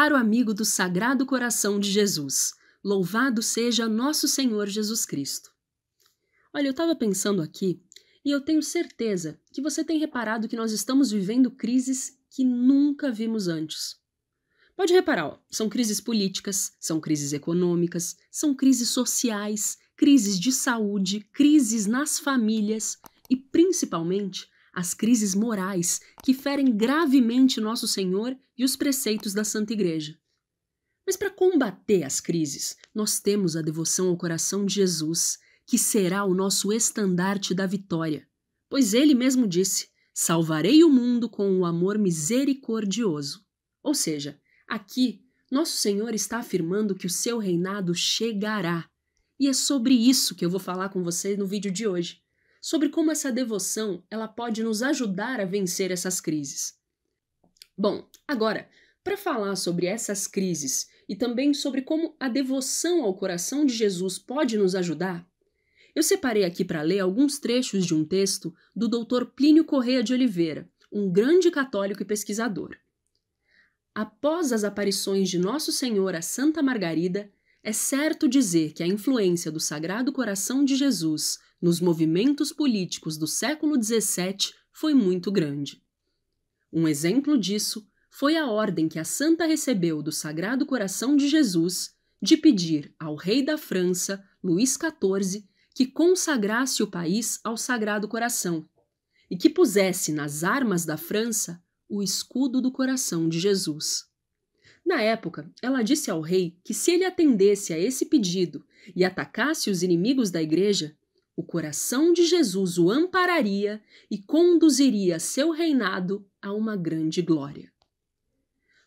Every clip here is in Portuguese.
caro amigo do Sagrado Coração de Jesus. Louvado seja nosso Senhor Jesus Cristo. Olha, eu estava pensando aqui e eu tenho certeza que você tem reparado que nós estamos vivendo crises que nunca vimos antes. Pode reparar, ó, são crises políticas, são crises econômicas, são crises sociais, crises de saúde, crises nas famílias e, principalmente, as crises morais que ferem gravemente Nosso Senhor e os preceitos da Santa Igreja. Mas para combater as crises, nós temos a devoção ao coração de Jesus, que será o nosso estandarte da vitória. Pois ele mesmo disse: Salvarei o mundo com o amor misericordioso. Ou seja, aqui, Nosso Senhor está afirmando que o seu reinado chegará. E é sobre isso que eu vou falar com você no vídeo de hoje sobre como essa devoção ela pode nos ajudar a vencer essas crises. Bom, agora, para falar sobre essas crises e também sobre como a devoção ao coração de Jesus pode nos ajudar, eu separei aqui para ler alguns trechos de um texto do Dr. Plínio Correia de Oliveira, um grande católico e pesquisador. Após as aparições de Nosso Senhor a Santa Margarida, é certo dizer que a influência do Sagrado Coração de Jesus nos movimentos políticos do século XVII foi muito grande. Um exemplo disso foi a ordem que a santa recebeu do Sagrado Coração de Jesus de pedir ao rei da França, Luís XIV, que consagrasse o país ao Sagrado Coração e que pusesse nas armas da França o escudo do coração de Jesus. Na época, ela disse ao rei que se ele atendesse a esse pedido e atacasse os inimigos da igreja, o coração de Jesus o ampararia e conduziria seu reinado a uma grande glória.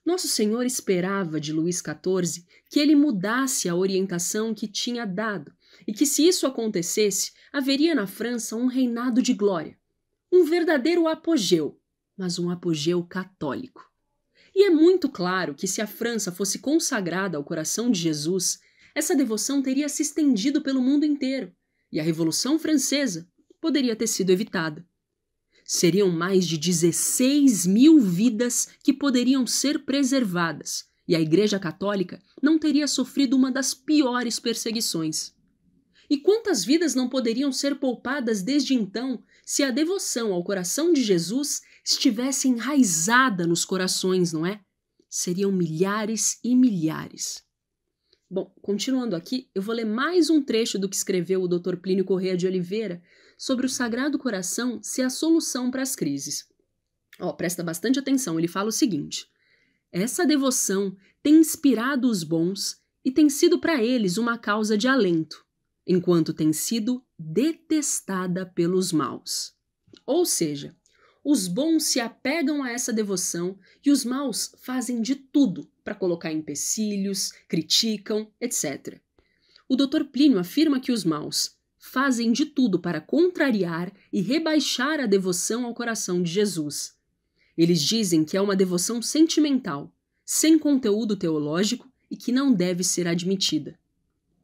Nosso Senhor esperava de Luís XIV que ele mudasse a orientação que tinha dado e que, se isso acontecesse, haveria na França um reinado de glória, um verdadeiro apogeu, mas um apogeu católico. E é muito claro que, se a França fosse consagrada ao coração de Jesus, essa devoção teria se estendido pelo mundo inteiro e a Revolução Francesa poderia ter sido evitada. Seriam mais de 16 mil vidas que poderiam ser preservadas, e a Igreja Católica não teria sofrido uma das piores perseguições. E quantas vidas não poderiam ser poupadas desde então se a devoção ao coração de Jesus estivesse enraizada nos corações, não é? Seriam milhares e milhares. Bom, continuando aqui, eu vou ler mais um trecho do que escreveu o Dr. Plínio Correia de Oliveira sobre o Sagrado Coração ser a solução para as crises. Ó, oh, presta bastante atenção, ele fala o seguinte: Essa devoção tem inspirado os bons e tem sido para eles uma causa de alento, enquanto tem sido detestada pelos maus. Ou seja, os bons se apegam a essa devoção e os maus fazem de tudo para colocar empecilhos, criticam, etc. O Dr. Plínio afirma que os maus fazem de tudo para contrariar e rebaixar a devoção ao coração de Jesus. Eles dizem que é uma devoção sentimental, sem conteúdo teológico e que não deve ser admitida.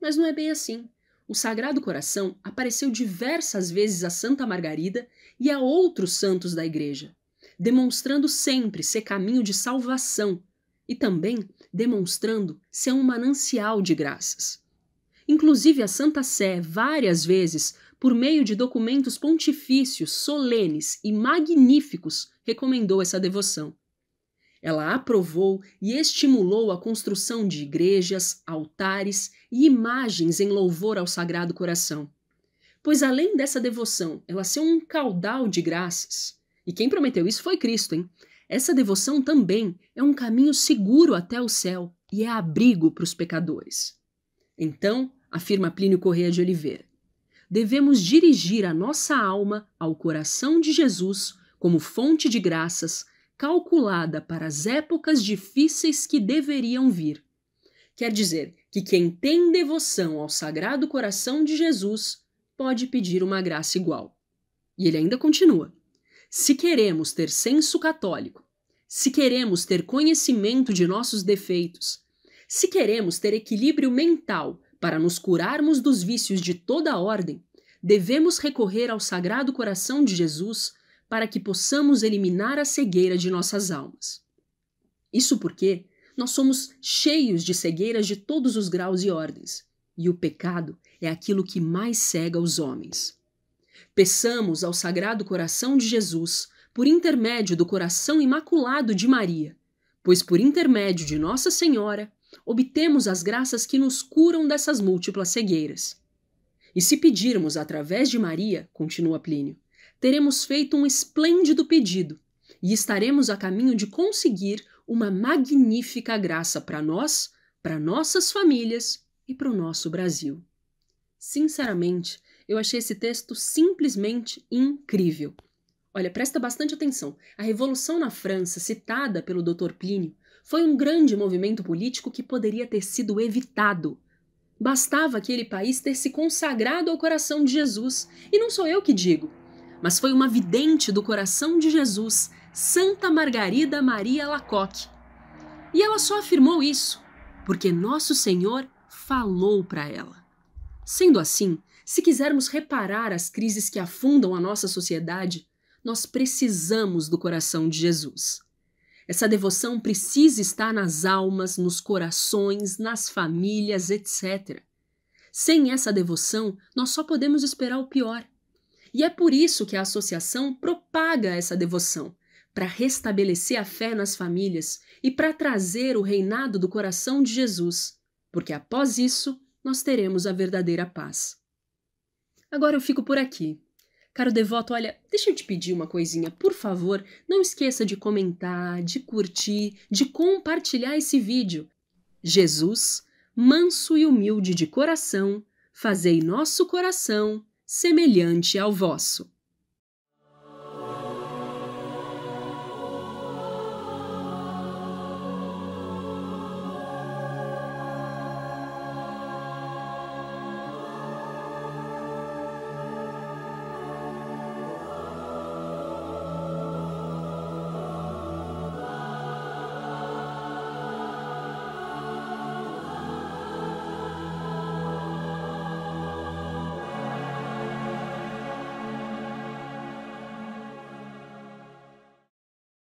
Mas não é bem assim. O Sagrado Coração apareceu diversas vezes a Santa Margarida e a outros santos da Igreja, demonstrando sempre ser caminho de salvação e também demonstrando ser um manancial de graças. Inclusive, a Santa Sé, várias vezes, por meio de documentos pontifícios, solenes e magníficos, recomendou essa devoção. Ela aprovou e estimulou a construção de igrejas, altares e imagens em louvor ao Sagrado Coração. Pois além dessa devoção, ela ser um caudal de graças. E quem prometeu isso foi Cristo, hein? Essa devoção também é um caminho seguro até o céu e é abrigo para os pecadores. Então, afirma Plínio Correia de Oliveira, devemos dirigir a nossa alma ao coração de Jesus como fonte de graças, calculada para as épocas difíceis que deveriam vir. Quer dizer que quem tem devoção ao Sagrado Coração de Jesus pode pedir uma graça igual. E ele ainda continua. Se queremos ter senso católico, se queremos ter conhecimento de nossos defeitos, se queremos ter equilíbrio mental para nos curarmos dos vícios de toda a ordem, devemos recorrer ao Sagrado Coração de Jesus para que possamos eliminar a cegueira de nossas almas. Isso porque nós somos cheios de cegueiras de todos os graus e ordens, e o pecado é aquilo que mais cega os homens. Peçamos ao Sagrado Coração de Jesus, por intermédio do Coração Imaculado de Maria, pois por intermédio de Nossa Senhora, obtemos as graças que nos curam dessas múltiplas cegueiras. E se pedirmos através de Maria, continua Plínio, teremos feito um esplêndido pedido e estaremos a caminho de conseguir uma magnífica graça para nós, para nossas famílias e para o nosso Brasil. Sinceramente, eu achei esse texto simplesmente incrível. Olha, presta bastante atenção. A Revolução na França, citada pelo Dr. Plínio, foi um grande movimento político que poderia ter sido evitado. Bastava aquele país ter se consagrado ao coração de Jesus, e não sou eu que digo, mas foi uma vidente do coração de Jesus, Santa Margarida Maria Lacoque. E ela só afirmou isso porque Nosso Senhor falou para ela. Sendo assim, se quisermos reparar as crises que afundam a nossa sociedade, nós precisamos do coração de Jesus. Essa devoção precisa estar nas almas, nos corações, nas famílias, etc. Sem essa devoção, nós só podemos esperar o pior. E é por isso que a associação propaga essa devoção para restabelecer a fé nas famílias e para trazer o reinado do coração de Jesus, porque após isso nós teremos a verdadeira paz. Agora eu fico por aqui. Caro devoto, olha, deixa eu te pedir uma coisinha, por favor, não esqueça de comentar, de curtir, de compartilhar esse vídeo. Jesus, manso e humilde de coração, fazei nosso coração semelhante ao vosso.